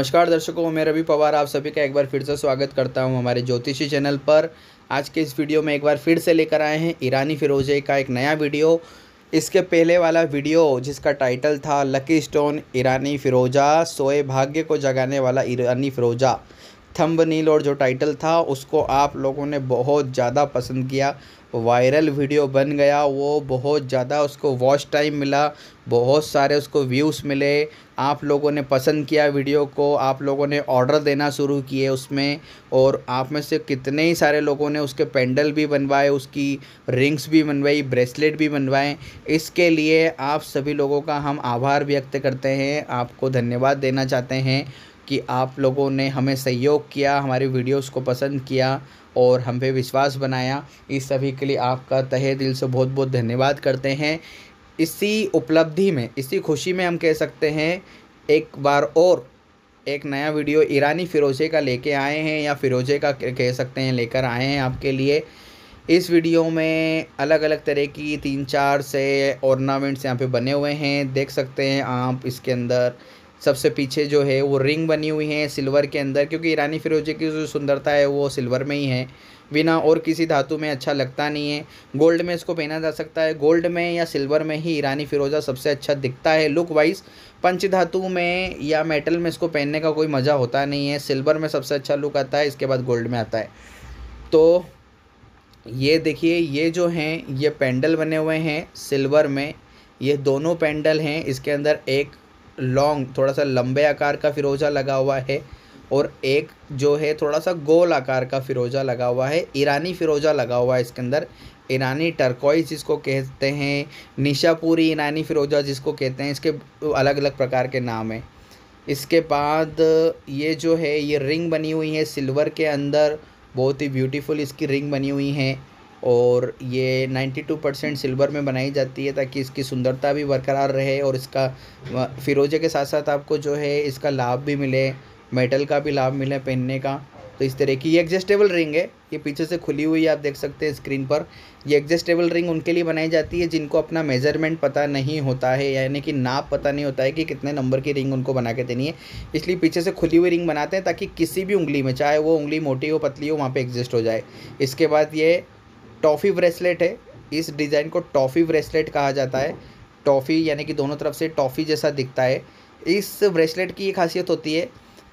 नमस्कार दर्शकों मैं रवि पवार आप सभी का एक बार फिर से स्वागत करता हूं हमारे ज्योतिषी चैनल पर आज के इस वीडियो में एक बार फिर से लेकर आए हैं ईरानी फिरोजे का एक नया वीडियो इसके पहले वाला वीडियो जिसका टाइटल था लकी स्टोन ईरानी फिरोजा सोए भाग्य को जगाने वाला ईरानी फिरोजा थंबनेल नील और जो टाइटल था उसको आप लोगों ने बहुत ज़्यादा पसंद किया वायरल वीडियो बन गया वो बहुत ज़्यादा उसको वॉच टाइम मिला बहुत सारे उसको व्यूज़ मिले आप लोगों ने पसंद किया वीडियो को आप लोगों ने ऑर्डर देना शुरू किए उसमें और आप में से कितने ही सारे लोगों ने उसके पेंडल भी बनवाए उसकी रिंग्स भी बनवाई ब्रेसलेट भी बनवाए इसके लिए आप सभी लोगों का हम आभार व्यक्त करते हैं आपको धन्यवाद देना चाहते हैं कि आप लोगों ने हमें सहयोग किया हमारी वीडियोस को पसंद किया और हम पे विश्वास बनाया इस सभी के लिए आपका तहे दिल से बहुत बहुत धन्यवाद करते हैं इसी उपलब्धि में इसी खुशी में हम कह सकते हैं एक बार और एक नया वीडियो ईरानी फिरोजे का लेके आए हैं या फिरोजे का कह सकते हैं लेकर आए हैं आपके लिए इस वीडियो में अलग अलग तरह की तीन चार से ऑर्नामेंट्स यहाँ पे बने हुए हैं देख सकते हैं आप इसके अंदर सबसे पीछे जो है वो रिंग बनी हुई है सिल्वर के अंदर क्योंकि ईरानी फिरोजे की जो सुंदरता है वो सिल्वर में ही है बिना और किसी धातु में अच्छा लगता नहीं है गोल्ड में इसको पहना जा सकता है गोल्ड में या सिल्वर में ही ईरानी फिरोज़ा सबसे अच्छा दिखता है लुक वाइज पंच धातु में या मेटल में इसको पहनने का कोई मज़ा होता नहीं है सिल्वर में सबसे अच्छा लुक आता है इसके बाद गोल्ड में आता है तो ये देखिए ये जो हैं ये पेंडल बने हुए हैं सिल्वर में ये दोनों पेंडल हैं इसके अंदर एक लॉन्ग थोड़ा सा लंबे आकार का फिरोज़ा लगा हुआ है और एक जो है थोड़ा सा गोल आकार का फिरोज़ा लगा हुआ है ईरानी फिरोज़ा लगा हुआ है इसके अंदर ईरानी टर्कोइज जिसको कहते हैं निशापुरी ईरानी फिरोज़ा जिसको कहते हैं इसके अलग अलग प्रकार के नाम हैं इसके बाद ये जो है ये रिंग बनी हुई है सिल्वर के अंदर बहुत ही ब्यूटीफुल इसकी रिंग बनी हुई है और ये 92 परसेंट सिल्वर में बनाई जाती है ताकि इसकी सुंदरता भी बरकरार रहे और इसका फिरोजे के साथ साथ आपको जो है इसका लाभ भी मिले मेटल का भी लाभ मिले पहनने का तो इस तरह की ये एडजस्टेबल रिंग है ये पीछे से खुली हुई है आप देख सकते हैं स्क्रीन पर ये एडजस्टेबल रिंग उनके लिए बनाई जाती है जिनको अपना मेजरमेंट पता नहीं होता है यानी कि नाप पता नहीं होता है कि कितने नंबर की रिंग उनको बना के देनी है इसलिए पीछे से खुली हुई रिंग बनाते हैं ताकि किसी भी उंगली में चाहे वो उंगली मोटी हो पतली हो वहाँ पर एग्जस्ट हो जाए इसके बाद ये टॉफ़ी ब्रेसलेट है इस डिज़ाइन को टॉफ़ी ब्रेसलेट कहा जाता है टॉफ़ी यानी कि दोनों तरफ से टॉफ़ी जैसा दिखता है इस ब्रेसलेट की ये खासियत होती है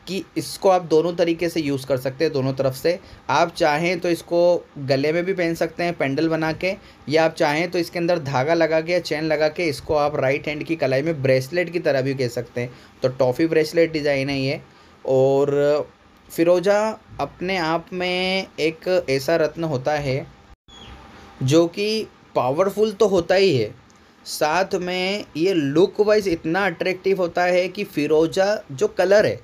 कि इसको आप दोनों तरीके से यूज़ कर सकते हैं दोनों तरफ से आप चाहें तो इसको गले में भी पहन सकते हैं पेंडल बना के या आप चाहें तो इसके अंदर धागा लगा के या चैन लगा के इसको आप राइट हैंड की कलाई में ब्रेसलेट की तरह भी कह सकते हैं तो टॉफ़ी ब्रेसलेट डिज़ाइन है ये और फिरोजा अपने आप में एक ऐसा रत्न होता है जो कि पावरफुल तो होता ही है साथ में ये लुक वाइज इतना अट्रैक्टिव होता है कि फ़िरोज़ा जो कलर है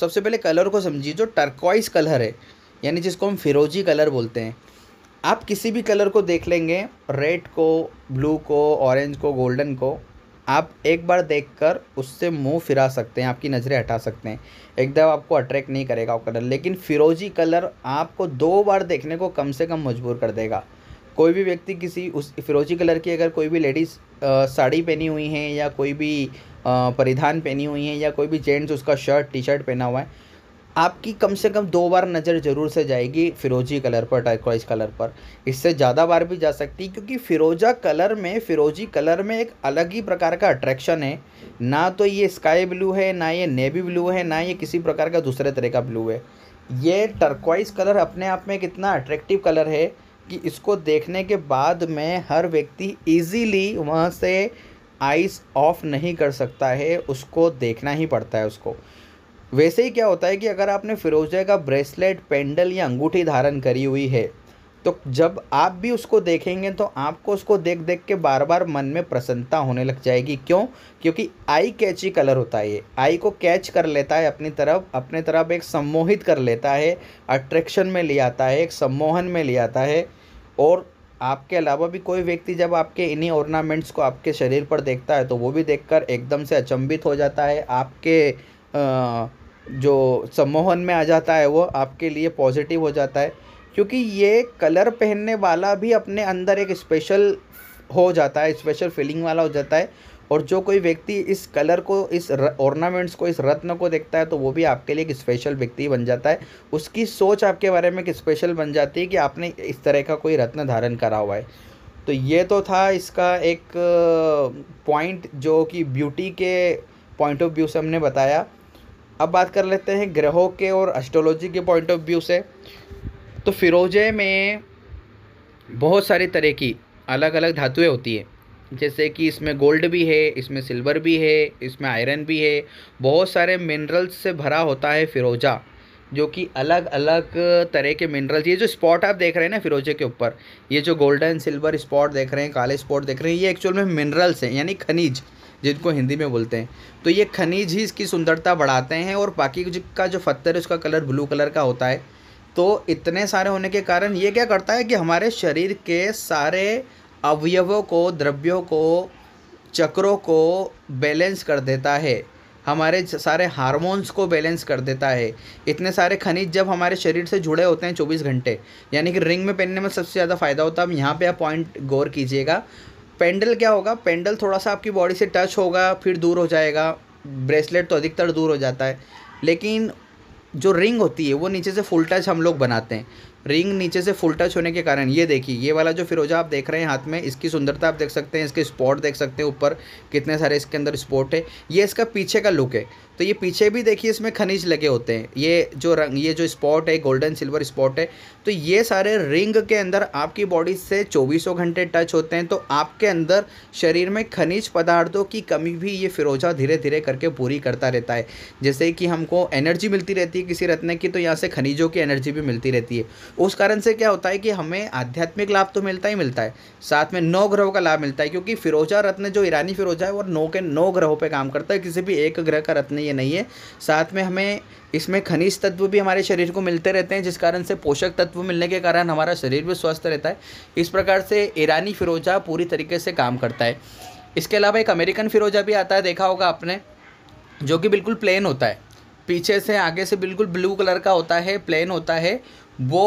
सबसे पहले कलर को समझिए जो टर्कवाइज कलर है यानी जिसको हम फिरोजी कलर बोलते हैं आप किसी भी कलर को देख लेंगे रेड को ब्लू को ऑरेंज को गोल्डन को आप एक बार देखकर उससे मुंह फिरा सकते हैं आपकी नज़रें हटा सकते हैं एकदम आपको अट्रैक्ट नहीं करेगा वो कलर लेकिन फिरोजी कलर आपको दो बार देखने को कम से कम मजबूर कर देगा कोई भी व्यक्ति किसी उस फिरोजी कलर की अगर कोई भी लेडीज़ साड़ी पहनी हुई हैं या कोई भी परिधान पहनी हुई हैं या कोई भी जेंट्स उसका शर्ट टी शर्ट पहना हुआ है आपकी कम से कम दो बार नज़र ज़रूर से जाएगी फिरोजी कलर पर टाइक्वाइज कलर पर इससे ज़्यादा बार भी जा सकती क्योंकि फ़िरोज़ा कलर में फ़िरोजी कलर में एक अलग ही प्रकार का अट्रैक्शन है ना तो ये स्काई ब्लू है ना ये नेवी ब्लू है ना ये किसी प्रकार का दूसरे तरह का ब्लू है ये टर्कवाइज कलर अपने आप में कितना अट्रैक्टिव कलर है कि इसको देखने के बाद में हर व्यक्ति इजीली वहाँ से आइस ऑफ नहीं कर सकता है उसको देखना ही पड़ता है उसको वैसे ही क्या होता है कि अगर आपने फिरोजा का ब्रेसलेट पेंडल या अंगूठी धारण करी हुई है तो जब आप भी उसको देखेंगे तो आपको उसको देख देख के बार बार मन में प्रसन्नता होने लग जाएगी क्यों क्योंकि आई कैची कलर होता है ये आई को कैच कर लेता है अपनी तरफ अपने तरफ एक सम्मोहित कर लेता है अट्रैक्शन में ले आता है एक सम्मोहन में ले आता है और आपके अलावा भी कोई व्यक्ति जब आपके इन्हीं ऑर्नामेंट्स को आपके शरीर पर देखता है तो वो भी देख एकदम से अचंभित हो जाता है आपके आ, जो सम्मोहन में आ जाता है वो आपके लिए पॉजिटिव हो जाता है क्योंकि ये कलर पहनने वाला भी अपने अंदर एक स्पेशल हो जाता है स्पेशल फीलिंग वाला हो जाता है और जो कोई व्यक्ति इस कलर को इस ऑर्नामेंट्स को इस रत्न को देखता है तो वो भी आपके लिए एक स्पेशल व्यक्ति बन जाता है उसकी सोच आपके बारे में एक स्पेशल बन जाती है कि आपने इस तरह का कोई रत्न धारण करा हुआ है तो ये तो था इसका एक पॉइंट जो कि ब्यूटी के पॉइंट ऑफ व्यू से हमने बताया अब बात कर लेते हैं ग्रहों के और एस्ट्रोलॉजी के पॉइंट ऑफ व्यू से तो फ़िरोज़े में बहुत सारे तरह की अलग अलग धातुएं होती है जैसे कि इसमें गोल्ड भी है इसमें सिल्वर भी है इसमें आयरन भी है बहुत सारे मिनरल्स से भरा होता है फ़िरोज़ा जो कि अलग अलग तरह के मिनरल्स ये जो स्पॉट आप देख रहे हैं ना फिरोजे के ऊपर ये जो गोल्डन सिल्वर स्पॉट देख रहे हैं काले स्पॉट देख रहे हैं ये एक्चुअल में मिनरल्स हैं यानी खनिज जिनको हिंदी में बोलते हैं तो ये खनिज ही इसकी सुंदरता बढ़ाते हैं और बाकी का जो पत्थर है उसका कलर ब्लू कलर का होता है तो इतने सारे होने के कारण ये क्या करता है कि हमारे शरीर के सारे अवयवों को द्रव्यों को चक्रों को बैलेंस कर देता है हमारे सारे हार्मोन्स को बैलेंस कर देता है इतने सारे खनिज जब हमारे शरीर से जुड़े होते हैं चौबीस घंटे यानी कि रिंग में पहनने में सबसे ज़्यादा फ़ायदा होता है अब यहाँ पे आप पॉइंट गौर कीजिएगा पेंडल क्या होगा पेंडल थोड़ा सा आपकी बॉडी से टच होगा फिर दूर हो जाएगा ब्रेसलेट तो अधिकतर दूर हो जाता है लेकिन जो रिंग होती है वो नीचे से फुल टच हम लोग बनाते हैं रिंग नीचे से फुल टच होने के कारण ये देखिए ये वाला जो फिरोजा आप देख रहे हैं हाथ में इसकी सुंदरता आप देख सकते हैं इसके स्पॉट देख सकते हैं ऊपर कितने सारे इसके अंदर स्पॉट है ये इसका पीछे का लुक है तो ये पीछे भी देखिए इसमें खनिज लगे होते हैं ये जो रंग ये जो स्पॉट है गोल्डन सिल्वर स्पॉट है तो ये सारे रिंग के अंदर आपकी बॉडी से चौबीसों घंटे टच होते हैं तो आपके अंदर शरीर में खनिज पदार्थों की कमी भी ये फिरोजा धीरे धीरे करके पूरी करता रहता है जैसे कि हमको एनर्जी मिलती रहती है किसी रत्न की तो यहाँ से खनिजों की एनर्जी भी मिलती रहती है उस कारण से क्या होता है कि हमें आध्यात्मिक लाभ तो मिलता ही मिलता है साथ में नौ ग्रहों का लाभ मिलता है क्योंकि फिरोजा रत्न जो ईरानी फिरोजा है वो नौ के नौ ग्रहों पर काम करता है किसी भी एक ग्रह का रत्न ये नहीं है साथ में हमें इसमें खनिज तत्व भी हमारे शरीर को मिलते रहते हैं जिस कारण से पोषक तत्व मिलने के कारण हमारा शरीर भी स्वस्थ रहता है इस प्रकार से ईरानी फिरोजा पूरी तरीके से काम करता है इसके अलावा एक अमेरिकन फिरोजा भी आता है देखा होगा आपने जो कि बिल्कुल प्लेन होता है पीछे से आगे से बिल्कुल ब्लू कलर का होता है प्लेन होता है वो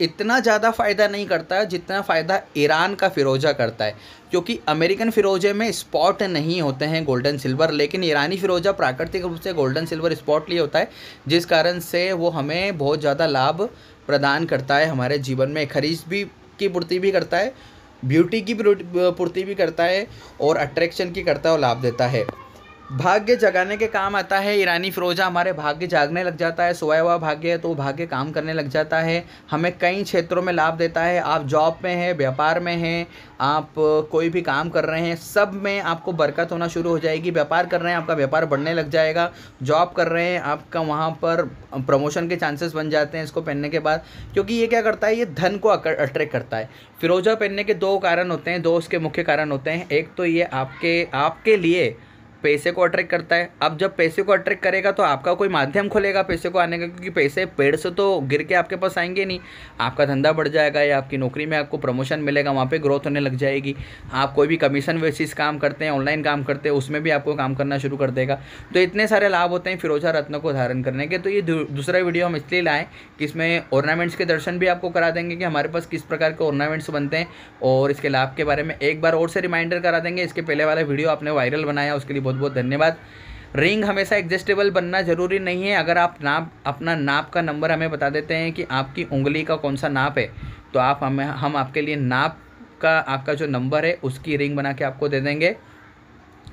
इतना ज़्यादा फ़ायदा नहीं करता है जितना फ़ायदा ईरान का फिरोजा करता है क्योंकि अमेरिकन फ़िरोज़े में स्पॉट नहीं होते हैं गोल्डन सिल्वर लेकिन ईरानी फ़िरोज़ा प्राकृतिक रूप से गोल्डन सिल्वर स्पॉट लिए होता है जिस कारण से वो हमें बहुत ज़्यादा लाभ प्रदान करता है हमारे जीवन में खरीद भी की पूर्ति भी करता है ब्यूटी की पूर्ति भी करता है और अट्रैक्शन की करता है और लाभ देता है भाग्य जगाने के काम आता है ईरानी फ़िरोज़ा हमारे भाग्य जागने लग जाता है सोया हुआ भाग्य है तो भाग्य काम करने लग जाता है हमें कई क्षेत्रों में लाभ देता है आप जॉब में हैं व्यापार में हैं आप कोई भी काम कर रहे हैं सब में आपको बरकत होना शुरू हो जाएगी व्यापार कर रहे हैं आपका व्यापार बढ़ने लग जाएगा जॉब कर रहे हैं आपका वहाँ पर प्रमोशन के चांसेस बन जाते हैं इसको पहनने के बाद क्योंकि ये क्या करता है ये धन को अट्रैक्ट करता है फ़िरोज़ा पहनने के दो कारण होते हैं दो उसके मुख्य कारण होते हैं एक तो ये आपके आपके लिए पैसे को अट्रैक्ट करता है अब जब पैसे को अट्रैक्ट करेगा तो आपका कोई माध्यम खुलेगा पैसे को आने का क्योंकि पैसे पेड़ से तो गिर के आपके पास आएंगे नहीं आपका धंधा बढ़ जाएगा या आपकी नौकरी में आपको प्रमोशन मिलेगा वहाँ पे ग्रोथ होने लग जाएगी आप कोई भी कमीशन बेसिस काम करते हैं ऑनलाइन काम करते हैं उसमें भी आपको काम करना शुरू कर देगा तो इतने सारे लाभ होते हैं फिरोजा रत्न को धारण करने के तो ये दूसरा वीडियो हम इसलिए लाएँ कि इसमें ऑर्नामेंट्स के दर्शन भी आपको करा देंगे कि हमारे पास किस प्रकार के ऑर्नामेंट्स बनते हैं और इसके लाभ के बारे में एक बार और से रिमाइंडर करा देंगे इसके पहले वाला वीडियो आपने वायरल बनाया उसके लिए बहुत बहुत धन्यवाद रिंग हमेशा एडजस्टेबल बनना ज़रूरी नहीं है अगर आप नाप अपना नाप का नंबर हमें बता देते हैं कि आपकी उंगली का कौन सा नाप है तो आप हमें हम आपके लिए नाप का आपका जो नंबर है उसकी रिंग बना के आपको दे देंगे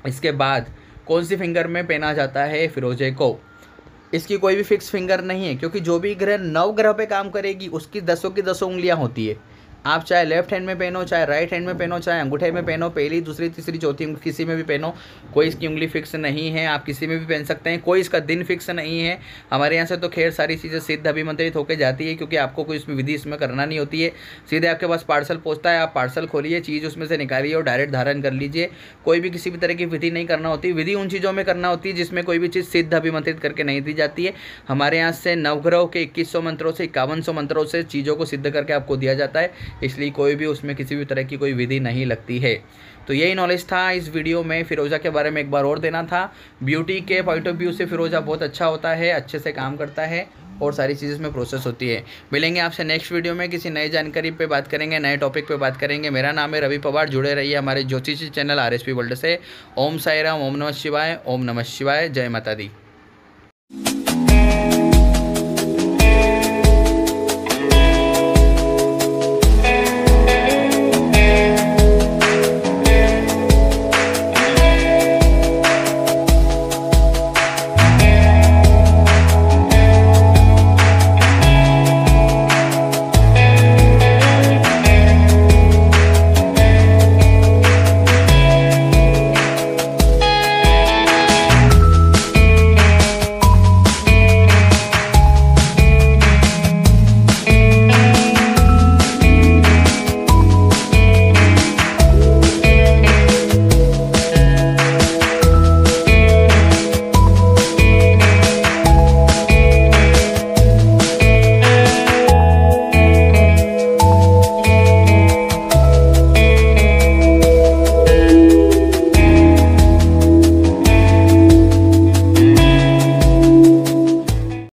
इसके बाद कौन सी फिंगर में पहना जाता है फिरोजे को इसकी कोई भी फिक्स फिंगर नहीं है क्योंकि जो भी ग्रह नव ग्रह पे काम करेगी उसकी दसों की दसों उंगलियां होती है आप चाहे लेफ्ट हैंड में पहनो चाहे राइट हैंड में पहनो चाहे अंगूठे में पहनो पहली दूसरी तीसरी चौथी किसी में भी पहनो कोई इसकी उंगली फिक्स नहीं है आप किसी में भी पहन सकते हैं कोई इसका दिन फिक्स नहीं है हमारे यहाँ से तो खैर सारी चीज़ें सिद्ध अभिमंत्रित होकर जाती है क्योंकि आपको कोई इसमें विधि इसमें करना नहीं होती है सीधे आपके पास पार्सल पहुँचता है आप पार्सल खोलिए चीज़ उसमें से निकालिए और डायरेक्ट धारण कर लीजिए कोई भी किसी भी तरह की विधि नहीं करना होती विधि उन चीज़ों में करना होती है जिसमें कोई भी चीज़ सिद्ध अभिमंत्रित करके नहीं दी जाती है हमारे यहाँ से नवग्रह के इक्कीस मंत्रों से इक्यावन मंत्रों से चीज़ों को सिद्ध करके आपको दिया जाता है इसलिए कोई भी उसमें किसी भी तरह की कोई विधि नहीं लगती है तो यही नॉलेज था इस वीडियो में फ़िरोज़ा के बारे में एक बार और देना था ब्यूटी के पॉइंट ऑफ व्यू से फ़िरोज़ा बहुत अच्छा होता है अच्छे से काम करता है और सारी चीज़ें इसमें प्रोसेस होती है मिलेंगे आपसे नेक्स्ट वीडियो में किसी नई जानकारी पे बात करेंगे नए टॉपिक पे बात करेंगे मेरा नाम है रवि पवार जुड़े रहिए हमारे ज्योतिषी चैनल आर एस वर्ल्ड से ओम साई राम ओम नमः शिवाय ओम नमः शिवाय जय माता दी